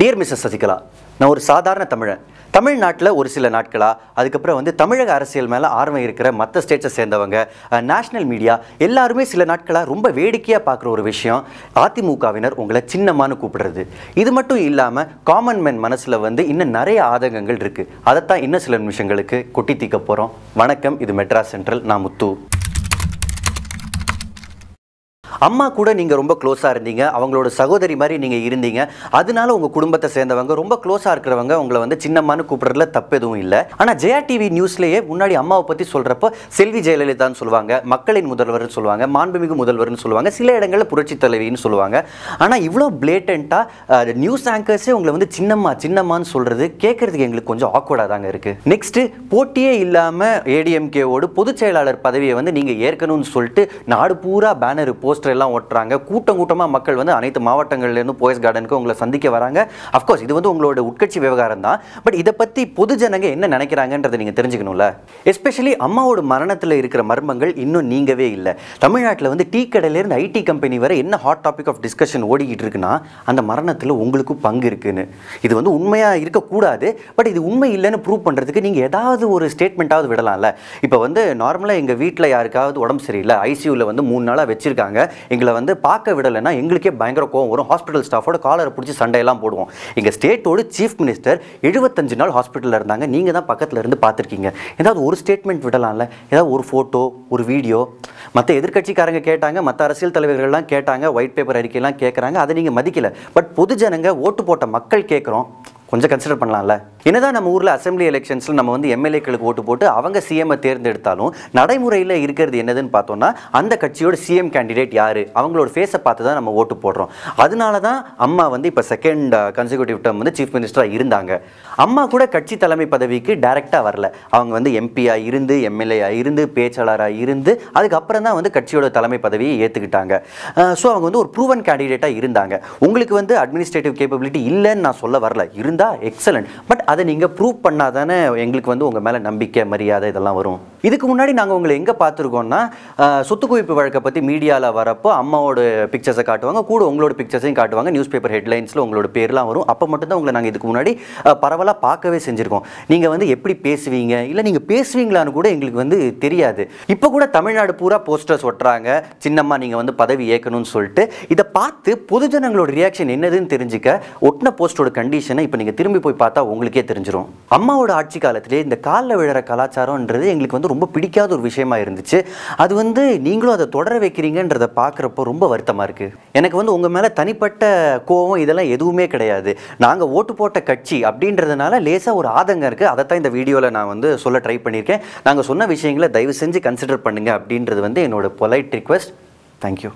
dear Mrs Sasikala நான் ஒரு சாதாரண தமிழன் தமிழ்நாட்டில் ஒரு சில நாட்களாக அதுக்கப்புறம் வந்து தமிழக அரசியல் மேலே ஆர்வம் இருக்கிற மற்ற ஸ்டேட்ஸை சேர்ந்தவங்க நேஷ்னல் மீடியா எல்லாருமே சில நாட்களாக ரொம்ப வேடிக்கையாக பார்க்குற ஒரு விஷயம் அதிமுகவினர் உங்களை சின்னமானு கூப்பிடுறது இது மட்டும் இல்லாமல் காமன் மேன் மனசில் வந்து இன்னும் நிறைய ஆதங்கங்கள் இருக்குது அதைத்தான் இன்னும் சில நிமிஷங்களுக்கு கொட்டி தீக்க போகிறோம் வணக்கம் இது மெட்ராஸ் சென்ட்ரல் நான் முத்து அம்மா கூட நீங்கள் ரொம்ப க்ளோஸாக இருந்தீங்க அவங்களோட சகோதரி மாதிரி நீங்கள் இருந்தீங்க அதனால உங்கள் குடும்பத்தை சேர்ந்தவங்க ரொம்ப க்ளோஸாக இருக்கிறவங்க உங்களை வந்து சின்னம்மான்னு கூப்பிடுறதுல தப்பு எதுவும் இல்லை ஆனால் ஜெயா டிவி நியூஸ்லேயே முன்னாடி அம்மாவை பற்றி சொல்கிறப்ப செல்வி ஜெயலலிதான்னு சொல்லுவாங்க மக்களின் முதல்வர்னு சொல்லுவாங்க மாண்புமிகு முதல்வர்னு சொல்லுவாங்க சில இடங்களில் புரட்சி தலைவின்னு சொல்லுவாங்க ஆனால் இவ்வளோ பிளேட்டண்ட்டாக நியூஸ் ஆங்கர்ஸே உங்களை வந்து சின்னம்மா சின்னம்மான்னு சொல்கிறது கேட்குறதுக்கு எங்களுக்கு கொஞ்சம் ஆக்வர்டாக தாங்க இருக்குது நெக்ஸ்ட்டு போட்டியே இல்லாமல் ஏடிஎம்கேவோடு பொதுச் செயலாளர் பதவியை வந்து நீங்கள் ஏற்கனவே சொல்லிட்டு நாடு பூரா பேனர் போஸ்டர் எல்லாம் ஓட்டுறாங்க கூட்டம் கூட்டமாக மக்கள் வந்து அனைத்து மாவட்டங்கள்லேருந்து போயஸ் கார்டனுக்கு உங்களை சந்திக்க வராங்க அஃப்கோர்ஸ் இது வந்து உங்களோட உட்கட்சி விவகாரம் தான் பட் இதை பற்றி பொதுஜனங்க என்ன நினைக்கிறாங்கன்றதை நீங்கள் தெரிஞ்சுக்கணும்ல எஸ்பெஷலி அம்மாவோட மரணத்தில் இருக்கிற மர்மங்கள் இன்னும் நீங்கவே இல்லை தமிழ்நாட்டில் வந்து டீ கடையிலேருந்து ஐடி கம்பெனி வரை என்ன ஹாட் டாபிக் ஆஃப் டிஸ்கஷன் ஓடிக்கிட்டு இருக்குன்னா அந்த மரணத்தில் உங்களுக்கும் பங்கு இருக்குன்னு இது வந்து உண்மையாக இருக்கக்கூடாது பட் இது உண்மை இல்லைன்னு ப்ரூவ் பண்ணுறதுக்கு நீங்கள் ஏதாவது ஒரு ஸ்டேட்மெண்ட்டாவது விடலாம்ல இப்போ வந்து நார்மலாக எங்கள் வீட்டில் யாருக்காவது உடம்பு சரியில்லை ஐசியூவில் வந்து மூணு நாளாக வச்சுருக்காங்க எங்களை வந்து பார்க்க விடலைன்னா எங்களுக்கே பயங்கர கோவம் வரும் ஹாஸ்பிட்டல் ஸ்டாஃபோட காலரை பிடிச்சி சண்டையெல்லாம் போடுவோம் எங்கள் ஸ்டேட்டோட சீஃப் மினிஸ்டர் எழுபத்தஞ்சு நாள் ஹாஸ்பிட்டலில் இருந்தாங்க நீங்கள் தான் பக்கத்தில் இருந்து பார்த்துருக்கீங்க ஏதாவது ஒரு ஸ்டேட்மெண்ட் விடலாம்ல ஏதாவது ஒரு ஃபோட்டோ ஒரு வீடியோ மற்ற எதிர்கட்சிக்காரங்க கேட்டாங்க மற்ற அரசியல் தலைவர்கள்லாம் கேட்டாங்க ஒயிட் பேப்பர் அறிக்கையெல்லாம் கேட்குறாங்க அதை நீங்கள் மதிக்கலை பட் பொதுஜனங்க ஓட்டு போட்ட மக்கள் கேட்குறோம் கொஞ்சம் கன்சிடர் பண்ணலாம்ல என்னதான் நம்ம ஊரில் அசம்பிளி எலெக்ஷன்ஸில் நம்ம வந்து எம்எல்ஏக்களுக்கு ஓட்டு போட்டு அவங்க சிஎம்ஐ தேர்ந்தெடுத்தாலும் நடைமுறையில் இருக்கிறது என்னதுன்னு பார்த்தோம்னா அந்த கட்சியோட சிஎம் கேண்டிடேட் யார் அவங்களோட ஃபேஸை பார்த்து தான் நம்ம ஓட்டு போடுறோம் அதனால தான் அம்மா வந்து இப்போ செகண்ட் கன்சிக்யூட்டிவ் டேர்ம் வந்து சீஃப் மினிஸ்டராக இருந்தாங்க அம்மா கூட கட்சி தலைமை பதவிக்கு டைரெக்டாக வரல அவங்க வந்து எம்பியாக இருந்து எம்எல்ஏயாக இருந்து பேச்சாளராக இருந்து அதுக்கப்புறம் தான் வந்து கட்சியோட தலைமை பதவியை ஏற்றுக்கிட்டாங்க ஸோ அவங்க வந்து ஒரு ப்ரூவன் கேண்டிடேட்டாக இருந்தாங்க உங்களுக்கு வந்து அட்மினிஸ்ட்ரேட்டிவ் கேப்பபிலிட்டி இல்லைன்னு நான் சொல்ல வரல இருந்தால் இருந்தால் எக்ஸலண்ட் பட் அதை நீங்கள் ப்ரூவ் பண்ணால் தானே எங்களுக்கு வந்து உங்கள் மேலே நம்பிக்கை மரியாதை இதெல்லாம் வரும் இதுக்கு முன்னாடி நாங்கள் உங்களை எங்கே பார்த்துருக்கோம்னா சொத்து குவிப்பு வழக்கை பற்றி மீடியாவில் வரப்போ அம்மாவோட பிக்சர்ஸை காட்டுவாங்க கூட உங்களோட பிக்சர்ஸையும் காட்டுவாங்க நியூஸ் பேப்பர் ஹெட்லைன்ஸில் உங்களோட பேர்லாம் வரும் அப்போ மட்டும்தான் உங்களை நாங்கள் இதுக்கு முன்னாடி பரவலாக பார்க்கவே செஞ்சுருக்கோம் நீங்கள் வந்து எப்படி பேசுவீங்க இல்லை நீங்கள் பேசுவீங்களான்னு கூட எங்களுக்கு வந்து தெரியாது இப்போ கூட தமிழ்நாடு பூரா போஸ்டர்ஸ் ஒட்டுறாங்க சின்னம்மா நீங்கள் வந்து பதவி ஏற்கணும்னு சொல்லிட்டு இதை பார்த்து பொதுஜனங்களோட ரியாக்ஷன் என்னதுன்னு தெரிஞ்சுக்க ஒட்டின போஸ்டோட கண்டிஷனை இப்போ நீங்கள் திரும்பி போய் பார்த்தா உங்களுக்கே தெரிஞ்சிடும் அம்மாவோட ஆட்சி காலத்திலே இந்த காலில் விழுற கலாச்சாரம்ன்றது எங்களுக்கு வந்து ரொம்ப பிடிக்காத ஒரு விஷயமா இருந்துச்சு அது வந்து நீங்களும் அதை தொடர வைக்கிறீங்கன்றத பார்க்குறப்போ ரொம்ப வருத்தமாக இருக்குது எனக்கு வந்து உங்கள் மேலே தனிப்பட்ட கோபம் இதெல்லாம் எதுவுமே கிடையாது நாங்கள் ஓட்டு போட்ட கட்சி அப்படின்றதுனால லேசாக ஒரு ஆதங்கம் இருக்குது அதை தான் இந்த வீடியோவில் நான் வந்து சொல்ல ட்ரை பண்ணியிருக்கேன் நாங்கள் சொன்ன விஷயங்களை தயவு செஞ்சு கன்சிடர் பண்ணுங்கள் அப்படின்றது வந்து என்னோடய பொலைட் ரிக்வெஸ்ட் தேங்க்யூ